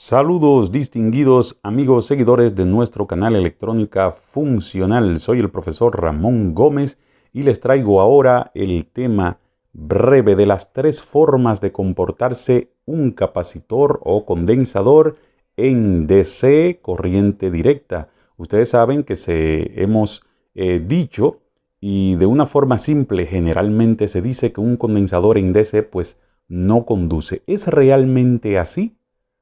Saludos distinguidos amigos seguidores de nuestro canal Electrónica Funcional. Soy el profesor Ramón Gómez y les traigo ahora el tema breve de las tres formas de comportarse un capacitor o condensador en DC corriente directa. Ustedes saben que se hemos eh, dicho y de una forma simple generalmente se dice que un condensador en DC pues no conduce. ¿Es realmente así?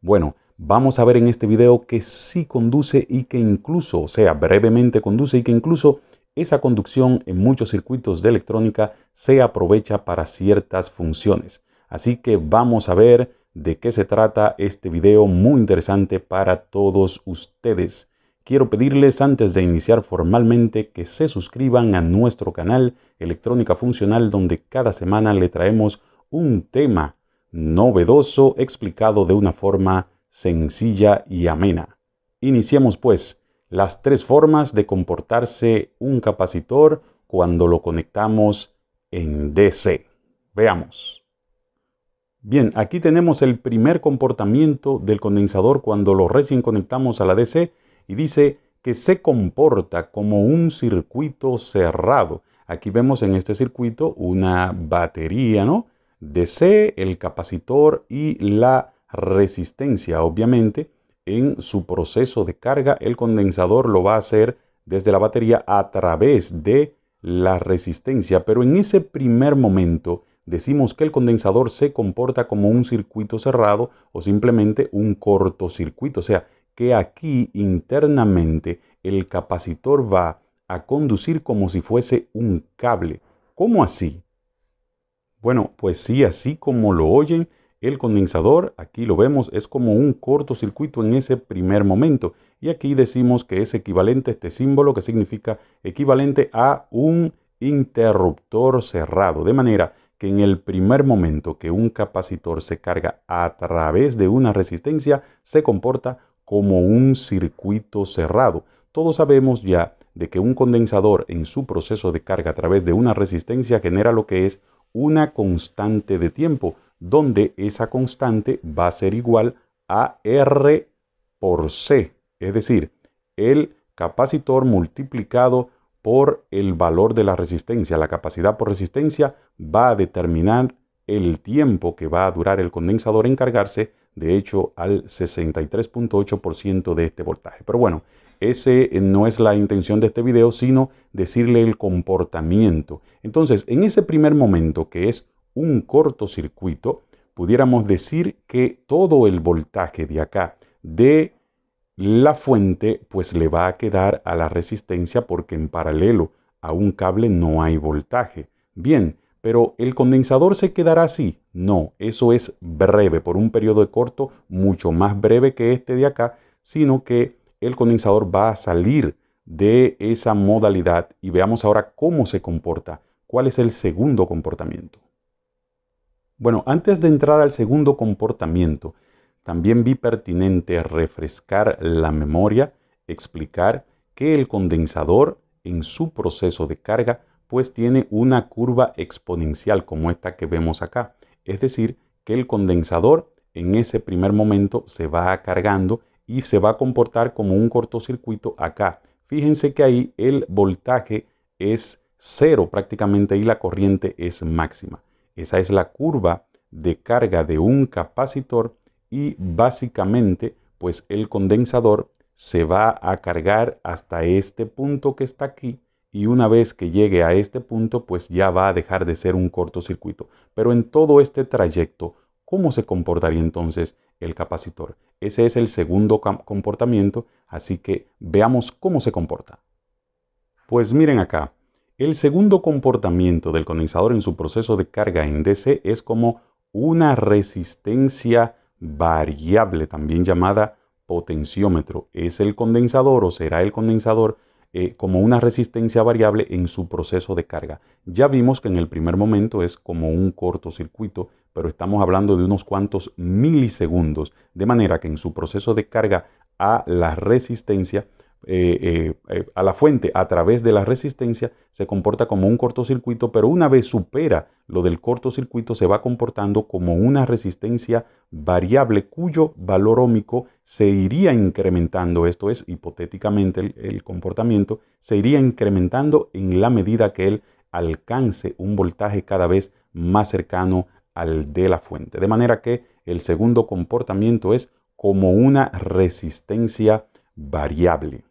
Bueno, vamos a ver en este video que sí conduce y que incluso, o sea, brevemente conduce y que incluso esa conducción en muchos circuitos de electrónica se aprovecha para ciertas funciones. Así que vamos a ver de qué se trata este video muy interesante para todos ustedes. Quiero pedirles antes de iniciar formalmente que se suscriban a nuestro canal Electrónica Funcional donde cada semana le traemos un tema novedoso, explicado de una forma sencilla y amena. Iniciemos, pues, las tres formas de comportarse un capacitor cuando lo conectamos en DC. Veamos. Bien, aquí tenemos el primer comportamiento del condensador cuando lo recién conectamos a la DC y dice que se comporta como un circuito cerrado. Aquí vemos en este circuito una batería, ¿no? DC, el capacitor y la resistencia. Obviamente, en su proceso de carga, el condensador lo va a hacer desde la batería a través de la resistencia, pero en ese primer momento decimos que el condensador se comporta como un circuito cerrado o simplemente un cortocircuito, o sea, que aquí internamente el capacitor va a conducir como si fuese un cable. ¿Cómo así? Bueno, pues sí, así como lo oyen, el condensador, aquí lo vemos, es como un cortocircuito en ese primer momento. Y aquí decimos que es equivalente a este símbolo que significa equivalente a un interruptor cerrado. De manera que en el primer momento que un capacitor se carga a través de una resistencia, se comporta como un circuito cerrado. Todos sabemos ya de que un condensador en su proceso de carga a través de una resistencia genera lo que es una constante de tiempo, donde esa constante va a ser igual a R por C, es decir, el capacitor multiplicado por el valor de la resistencia. La capacidad por resistencia va a determinar el tiempo que va a durar el condensador en cargarse, de hecho, al 63.8% de este voltaje. Pero bueno, ese no es la intención de este video, sino decirle el comportamiento. Entonces, en ese primer momento, que es un cortocircuito, pudiéramos decir que todo el voltaje de acá, de la fuente, pues le va a quedar a la resistencia porque en paralelo a un cable no hay voltaje. Bien, pero ¿el condensador se quedará así? No, eso es breve, por un periodo de corto mucho más breve que este de acá, sino que el condensador va a salir de esa modalidad y veamos ahora cómo se comporta, cuál es el segundo comportamiento. Bueno, antes de entrar al segundo comportamiento, también vi pertinente refrescar la memoria, explicar que el condensador en su proceso de carga pues tiene una curva exponencial como esta que vemos acá. Es decir, que el condensador en ese primer momento se va cargando y se va a comportar como un cortocircuito acá. Fíjense que ahí el voltaje es cero prácticamente y la corriente es máxima. Esa es la curva de carga de un capacitor y básicamente pues el condensador se va a cargar hasta este punto que está aquí y una vez que llegue a este punto pues ya va a dejar de ser un cortocircuito. Pero en todo este trayecto ¿Cómo se comportaría entonces el capacitor? Ese es el segundo comportamiento, así que veamos cómo se comporta. Pues miren acá, el segundo comportamiento del condensador en su proceso de carga en DC es como una resistencia variable, también llamada potenciómetro. Es el condensador o será el condensador eh, como una resistencia variable en su proceso de carga. Ya vimos que en el primer momento es como un cortocircuito pero estamos hablando de unos cuantos milisegundos, de manera que en su proceso de carga a la resistencia, eh, eh, eh, a la fuente a través de la resistencia se comporta como un cortocircuito, pero una vez supera lo del cortocircuito se va comportando como una resistencia variable cuyo valor ómico se iría incrementando, esto es hipotéticamente el, el comportamiento, se iría incrementando en la medida que él alcance un voltaje cada vez más cercano al de la fuente. De manera que el segundo comportamiento es como una resistencia variable.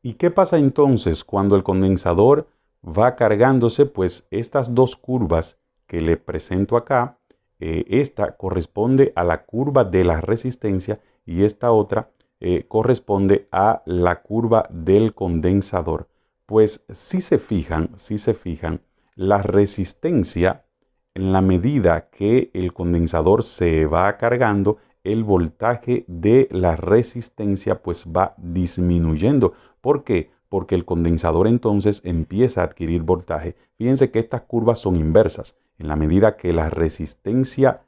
¿Y qué pasa entonces cuando el condensador va cargándose? Pues estas dos curvas que le presento acá, eh, esta corresponde a la curva de la resistencia y esta otra eh, corresponde a la curva del condensador. Pues si se fijan, si se fijan, la resistencia en la medida que el condensador se va cargando, el voltaje de la resistencia pues va disminuyendo. ¿Por qué? Porque el condensador entonces empieza a adquirir voltaje. Fíjense que estas curvas son inversas. En la medida que la resistencia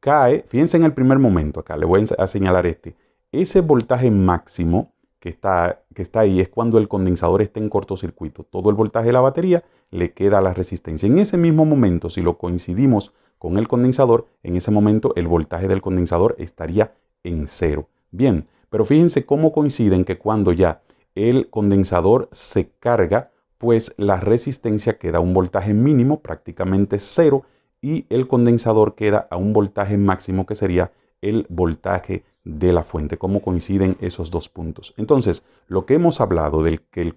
cae, fíjense en el primer momento, acá le voy a señalar este, ese voltaje máximo que está, que está ahí es cuando el condensador está en cortocircuito. Todo el voltaje de la batería le queda a la resistencia. En ese mismo momento, si lo coincidimos con el condensador, en ese momento el voltaje del condensador estaría en cero. Bien, pero fíjense cómo coinciden que cuando ya el condensador se carga, pues la resistencia queda a un voltaje mínimo, prácticamente cero, y el condensador queda a un voltaje máximo que sería el voltaje de la fuente, cómo coinciden esos dos puntos. Entonces, lo que hemos hablado del que el,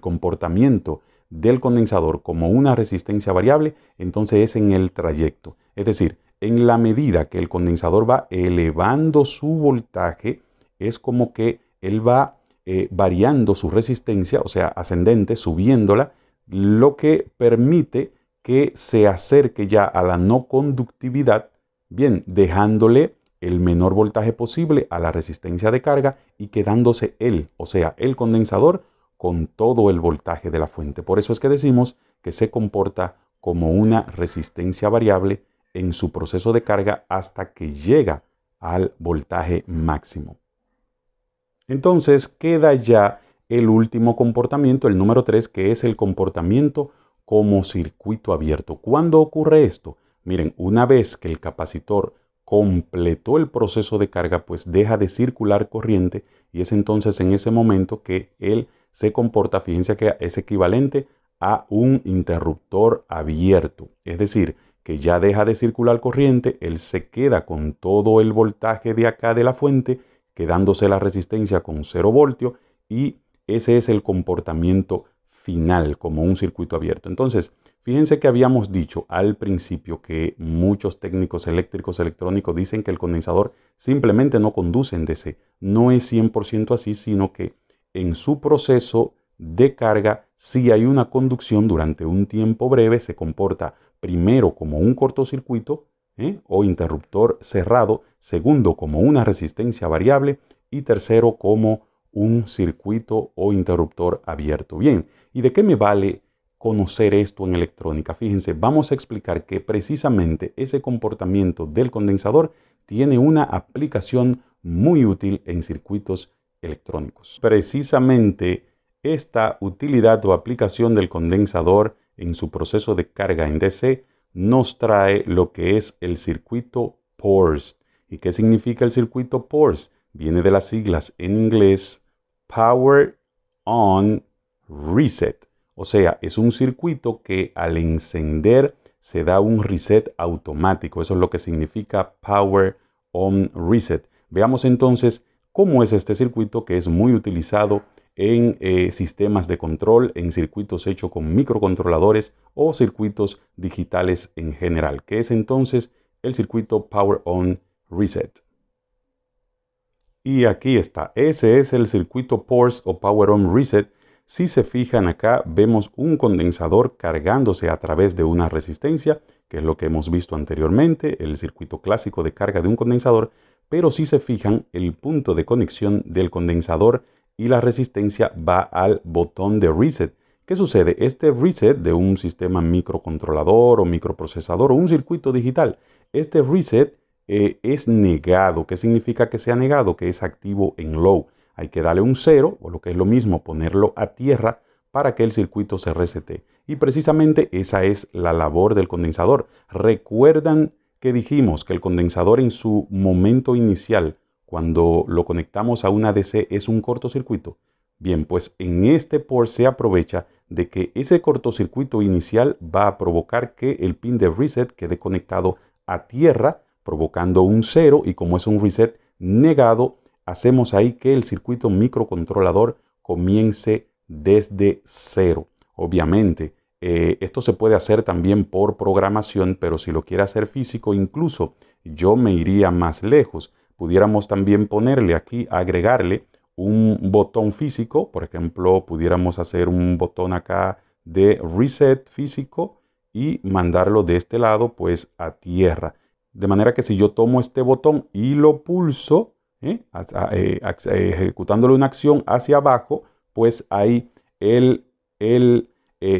comportamiento del condensador como una resistencia variable, entonces es en el trayecto. Es decir, en la medida que el condensador va elevando su voltaje, es como que él va eh, variando su resistencia, o sea, ascendente, subiéndola, lo que permite que se acerque ya a la no conductividad, bien, dejándole el menor voltaje posible a la resistencia de carga y quedándose él, o sea, el condensador, con todo el voltaje de la fuente. Por eso es que decimos que se comporta como una resistencia variable en su proceso de carga hasta que llega al voltaje máximo. Entonces queda ya el último comportamiento, el número 3, que es el comportamiento como circuito abierto. ¿Cuándo ocurre esto? Miren, una vez que el capacitor completó el proceso de carga, pues deja de circular corriente y es entonces en ese momento que él se comporta, fíjense que es equivalente a un interruptor abierto, es decir, que ya deja de circular corriente, él se queda con todo el voltaje de acá de la fuente, quedándose la resistencia con 0 voltio y ese es el comportamiento final como un circuito abierto. Entonces, Fíjense que habíamos dicho al principio que muchos técnicos eléctricos electrónicos dicen que el condensador simplemente no conduce en DC. No es 100% así, sino que en su proceso de carga, si hay una conducción durante un tiempo breve, se comporta primero como un cortocircuito ¿eh? o interruptor cerrado, segundo como una resistencia variable y tercero como un circuito o interruptor abierto. Bien, ¿y de qué me vale conocer esto en electrónica. Fíjense, vamos a explicar que precisamente ese comportamiento del condensador tiene una aplicación muy útil en circuitos electrónicos. Precisamente esta utilidad o aplicación del condensador en su proceso de carga en DC nos trae lo que es el circuito PORS. ¿Y qué significa el circuito PORS? Viene de las siglas en inglés Power On Reset. O sea, es un circuito que al encender se da un reset automático. Eso es lo que significa Power On Reset. Veamos entonces cómo es este circuito que es muy utilizado en eh, sistemas de control, en circuitos hechos con microcontroladores o circuitos digitales en general, que es entonces el circuito Power On Reset. Y aquí está, ese es el circuito PORS o Power On Reset si se fijan acá, vemos un condensador cargándose a través de una resistencia, que es lo que hemos visto anteriormente, el circuito clásico de carga de un condensador, pero si se fijan, el punto de conexión del condensador y la resistencia va al botón de reset. ¿Qué sucede? Este reset de un sistema microcontrolador o microprocesador o un circuito digital, este reset eh, es negado. ¿Qué significa que sea negado? Que es activo en low. Hay que darle un cero, o lo que es lo mismo, ponerlo a tierra para que el circuito se resete. Y precisamente esa es la labor del condensador. Recuerdan que dijimos que el condensador en su momento inicial, cuando lo conectamos a una DC, es un cortocircuito. Bien, pues en este por se aprovecha de que ese cortocircuito inicial va a provocar que el pin de reset quede conectado a tierra, provocando un cero, y como es un reset negado, hacemos ahí que el circuito microcontrolador comience desde cero. Obviamente, eh, esto se puede hacer también por programación, pero si lo quiere hacer físico, incluso yo me iría más lejos. Pudiéramos también ponerle aquí, agregarle un botón físico, por ejemplo, pudiéramos hacer un botón acá de reset físico y mandarlo de este lado pues a tierra. De manera que si yo tomo este botón y lo pulso, ¿eh? Eh, eh, ejecutándole una acción hacia abajo, pues ahí el, el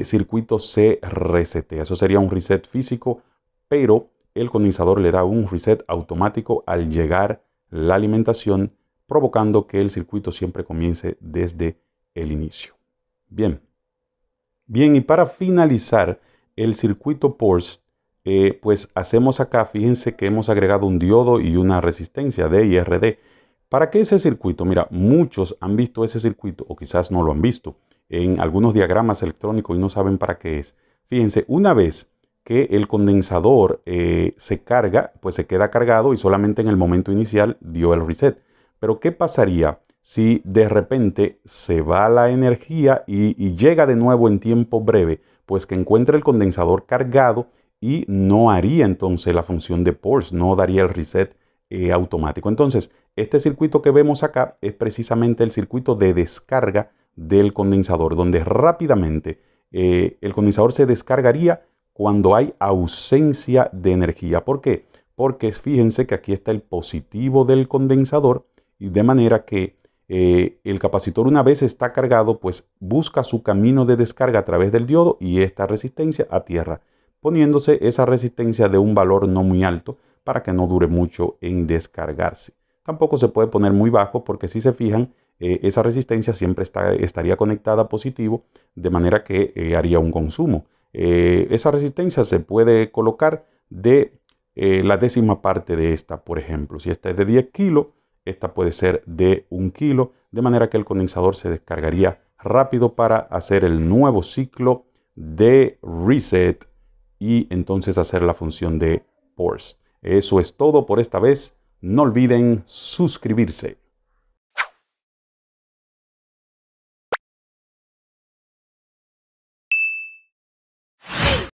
circuito se resetea. Eso sería un reset físico, pero el condensador le da un reset automático al llegar la alimentación, provocando que el circuito siempre comience desde el inicio. Bien. Bien, y para finalizar el circuito post, pues hacemos acá, fíjense que hemos agregado un diodo y una resistencia de y ¿Para qué ese circuito? Mira, muchos han visto ese circuito o quizás no lo han visto en algunos diagramas electrónicos y no saben para qué es. Fíjense, una vez que el condensador eh, se carga, pues se queda cargado y solamente en el momento inicial dio el reset. Pero ¿qué pasaría si de repente se va la energía y, llega de nuevo en tiempo breve? Pues que encuentra el condensador cargado y no haría entonces la función de Pulse, no daría el reset eh, automático. Entonces, este circuito que vemos acá es precisamente el circuito de descarga del condensador, donde rápidamente eh, el condensador se descargaría cuando hay ausencia de energía. ¿Por qué? Porque fíjense que aquí está el positivo del condensador y de manera que eh, el capacitor una vez está cargado, pues busca su camino de descarga a través del diodo y esta resistencia a tierra, poniéndose esa resistencia de un valor no muy alto, para que no dure mucho en descargarse. Tampoco se puede poner muy bajo porque si se fijan, eh, esa resistencia siempre estaría conectada a positivo, de manera que eh, haría un consumo. Eh, esa resistencia se puede colocar de la décima parte de esta, por ejemplo. Si esta es de 10 kilos, esta puede ser de 1 kilo, de manera que el condensador se descargaría rápido para hacer el nuevo ciclo de reset y entonces hacer la función de pores. Eso es todo por esta vez. No olviden suscribirse.